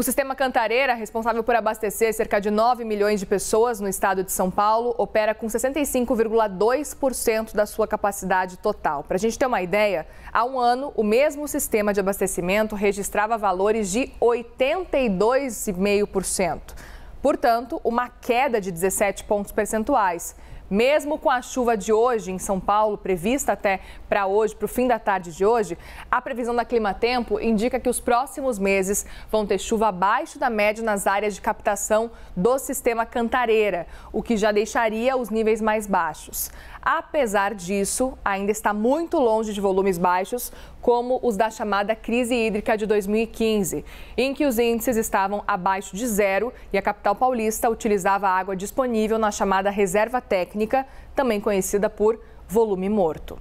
O sistema Cantareira, responsável por abastecer cerca de 9 milhões de pessoas no estado de São Paulo, opera com 65,2% da sua capacidade total. Para a gente ter uma ideia, há um ano, o mesmo sistema de abastecimento registrava valores de 82,5%. Portanto, uma queda de 17 pontos percentuais. Mesmo com a chuva de hoje em São Paulo, prevista até para hoje, para o fim da tarde de hoje, a previsão da Climatempo indica que os próximos meses vão ter chuva abaixo da média nas áreas de captação do sistema Cantareira, o que já deixaria os níveis mais baixos. Apesar disso, ainda está muito longe de volumes baixos, como os da chamada crise hídrica de 2015, em que os índices estavam abaixo de zero e a capital paulista utilizava a água disponível na chamada reserva técnica técnica, também conhecida por volume morto.